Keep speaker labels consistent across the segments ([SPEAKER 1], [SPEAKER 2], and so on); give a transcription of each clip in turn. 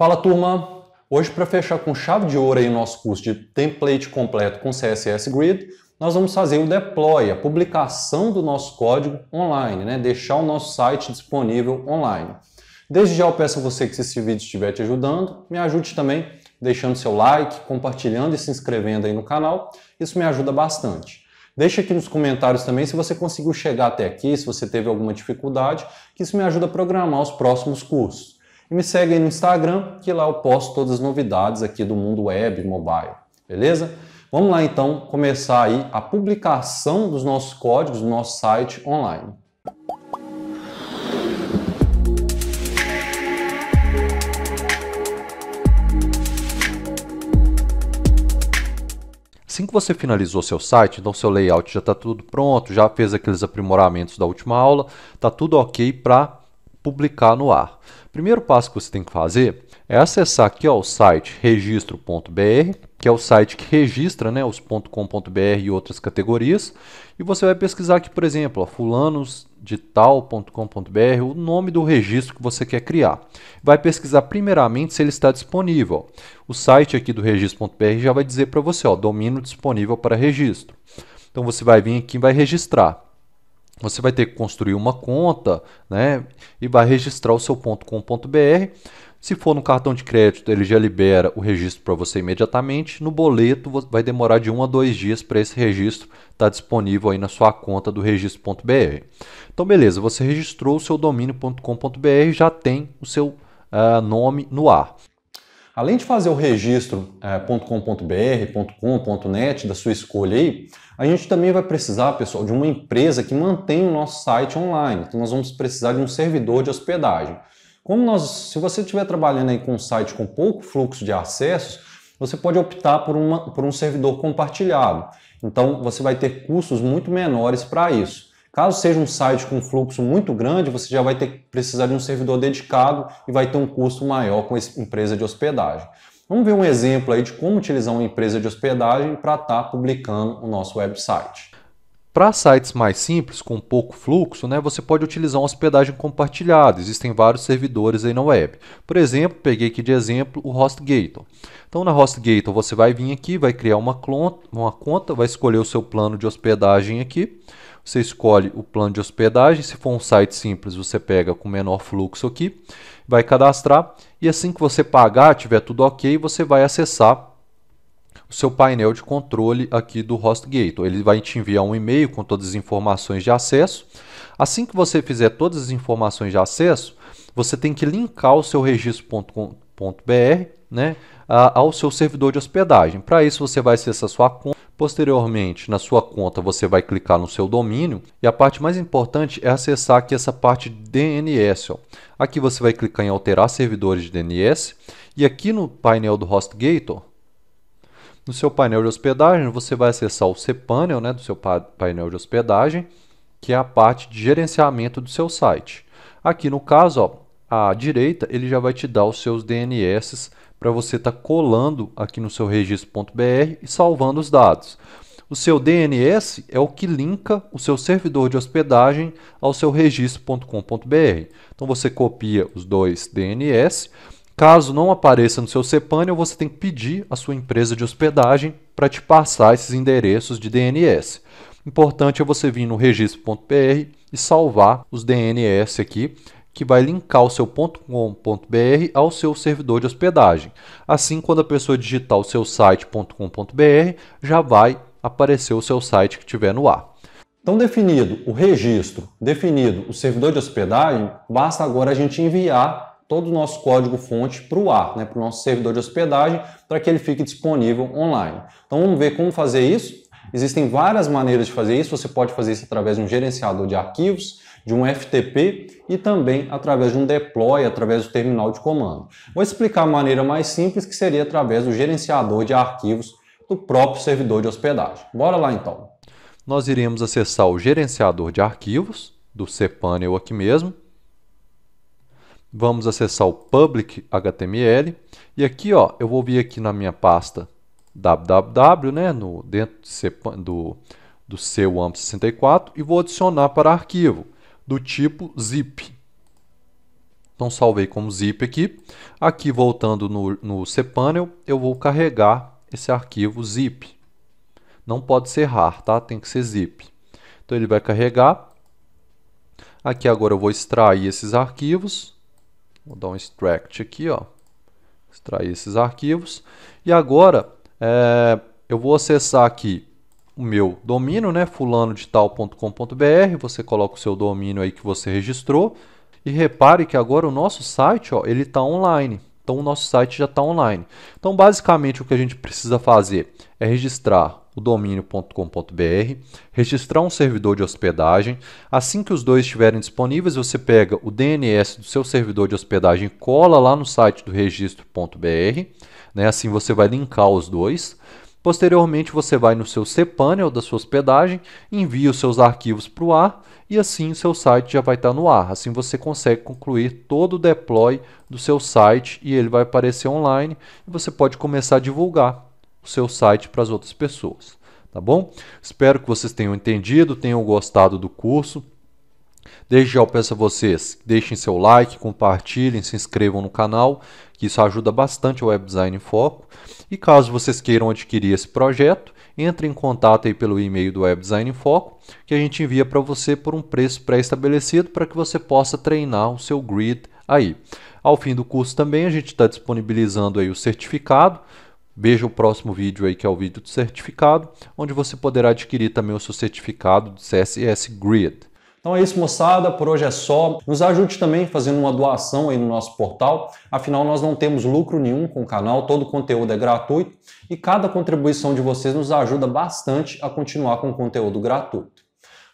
[SPEAKER 1] Fala turma! Hoje, para fechar com chave de ouro aí o nosso curso de template completo com CSS Grid, nós vamos fazer o deploy, a publicação do nosso código online, né? deixar o nosso site disponível online. Desde já eu peço a você que se esse vídeo estiver te ajudando, me ajude também deixando seu like, compartilhando e se inscrevendo aí no canal, isso me ajuda bastante. Deixa aqui nos comentários também se você conseguiu chegar até aqui, se você teve alguma dificuldade, que isso me ajuda a programar os próximos cursos. E me segue aí no Instagram, que lá eu posto todas as novidades aqui do mundo web, e mobile, beleza? Vamos lá então começar aí a publicação dos nossos códigos do nosso site online. Assim que você finalizou seu site, então seu layout já está tudo pronto, já fez aqueles aprimoramentos da última aula, está tudo ok para publicar no ar. Primeiro passo que você tem que fazer é acessar aqui ó, o site registro.br, que é o site que registra né, os .com.br e outras categorias, e você vai pesquisar aqui, por exemplo, fulanosdital.com.br, o nome do registro que você quer criar. Vai pesquisar primeiramente se ele está disponível. O site aqui do registro.br já vai dizer para você, ó, domínio disponível para registro. Então você vai vir aqui e vai registrar. Você vai ter que construir uma conta né, e vai registrar o seu .com.br. Se for no cartão de crédito, ele já libera o registro para você imediatamente. No boleto, vai demorar de um a dois dias para esse registro estar tá disponível aí na sua conta do registro.br. Então, beleza, você registrou o seu domínio.com.br, já tem o seu uh, nome no ar. Além de fazer o registro é, .com.br, .com.net da sua escolha aí, a gente também vai precisar, pessoal, de uma empresa que mantém o nosso site online. Então nós vamos precisar de um servidor de hospedagem. Como nós, se você estiver trabalhando aí com um site com pouco fluxo de acessos, você pode optar por, uma, por um servidor compartilhado. Então você vai ter custos muito menores para isso. Caso seja um site com fluxo muito grande, você já vai ter que precisar de um servidor dedicado e vai ter um custo maior com a empresa de hospedagem. Vamos ver um exemplo aí de como utilizar uma empresa de hospedagem para estar tá publicando o nosso website. Para sites mais simples, com pouco fluxo, né, você pode utilizar uma hospedagem compartilhada. Existem vários servidores aí na web. Por exemplo, peguei aqui de exemplo o HostGator. Então, na HostGator, você vai vir aqui, vai criar uma, uma conta, vai escolher o seu plano de hospedagem aqui. Você escolhe o plano de hospedagem. Se for um site simples, você pega com menor fluxo aqui, vai cadastrar e assim que você pagar, tiver tudo ok, você vai acessar o seu painel de controle aqui do HostGator. Ele vai te enviar um e-mail com todas as informações de acesso. Assim que você fizer todas as informações de acesso, você tem que linkar o seu registro.com.br né, ao seu servidor de hospedagem. Para isso, você vai acessar sua conta. Posteriormente, na sua conta, você vai clicar no seu domínio e a parte mais importante é acessar aqui essa parte de DNS. Ó. Aqui você vai clicar em alterar servidores de DNS e aqui no painel do HostGator, no seu painel de hospedagem, você vai acessar o cPanel né, do seu painel de hospedagem, que é a parte de gerenciamento do seu site. Aqui no caso, ó, à direita, ele já vai te dar os seus DNS para você estar tá colando aqui no seu registro.br e salvando os dados. O seu DNS é o que linka o seu servidor de hospedagem ao seu registro.com.br. Então você copia os dois DNS. Caso não apareça no seu cPanel, você tem que pedir à sua empresa de hospedagem para te passar esses endereços de DNS. Importante é você vir no registro.br e salvar os DNS aqui que vai linkar o seu .com.br ao seu servidor de hospedagem. Assim, quando a pessoa digitar o seu site.com.br, já vai aparecer o seu site que tiver no ar. Então, definido o registro, definido o servidor de hospedagem, basta agora a gente enviar todo o nosso código-fonte para o ar, né, para o nosso servidor de hospedagem, para que ele fique disponível online. Então, vamos ver como fazer isso. Existem várias maneiras de fazer isso. Você pode fazer isso através de um gerenciador de arquivos de um FTP e também através de um deploy, através do terminal de comando. Vou explicar a maneira mais simples, que seria através do gerenciador de arquivos do próprio servidor de hospedagem. Bora lá então. Nós iremos acessar o gerenciador de arquivos do cPanel aqui mesmo. Vamos acessar o public HTML e aqui ó, eu vou vir aqui na minha pasta www, né, no dentro do, do seu AMP64 e vou adicionar para arquivo do tipo zip. Então, salvei como zip aqui. Aqui, voltando no, no cPanel, eu vou carregar esse arquivo zip. Não pode ser RAR, tá? Tem que ser zip. Então, ele vai carregar. Aqui agora eu vou extrair esses arquivos. Vou dar um extract aqui, ó. Extrair esses arquivos. E agora, é, eu vou acessar aqui o meu domínio, né, fulano-de-tal.com.br, você coloca o seu domínio aí que você registrou. E repare que agora o nosso site, ó, ele está online. Então o nosso site já está online. Então basicamente o que a gente precisa fazer é registrar o domínio.com.br, registrar um servidor de hospedagem. Assim que os dois estiverem disponíveis, você pega o DNS do seu servidor de hospedagem, cola lá no site do registro.br, né? Assim você vai linkar os dois. Posteriormente, você vai no seu cPanel da sua hospedagem, envia os seus arquivos para o ar e assim o seu site já vai estar no ar. Assim você consegue concluir todo o deploy do seu site e ele vai aparecer online e você pode começar a divulgar o seu site para as outras pessoas, tá bom? Espero que vocês tenham entendido, tenham gostado do curso. Desde já eu peço a vocês, deixem seu like, compartilhem, se inscrevam no canal, que isso ajuda bastante o Web Design em Foco. E caso vocês queiram adquirir esse projeto, entre em contato aí pelo e-mail do Web Design em Foco, que a gente envia para você por um preço pré-estabelecido para que você possa treinar o seu grid aí. Ao fim do curso também a gente está disponibilizando aí o certificado. Veja o próximo vídeo aí que é o vídeo do certificado, onde você poderá adquirir também o seu certificado de CSS Grid. Então é isso, moçada. Por hoje é só. Nos ajude também fazendo uma doação aí no nosso portal. Afinal, nós não temos lucro nenhum com o canal, todo o conteúdo é gratuito e cada contribuição de vocês nos ajuda bastante a continuar com o conteúdo gratuito.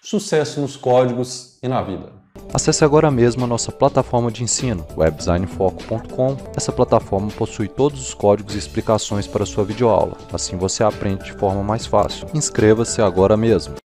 [SPEAKER 1] Sucesso nos códigos e na vida! Acesse agora mesmo a nossa plataforma de ensino, webdesignfoco.com. Essa plataforma possui todos os códigos e explicações para sua videoaula, assim você aprende de forma mais fácil. Inscreva-se agora mesmo!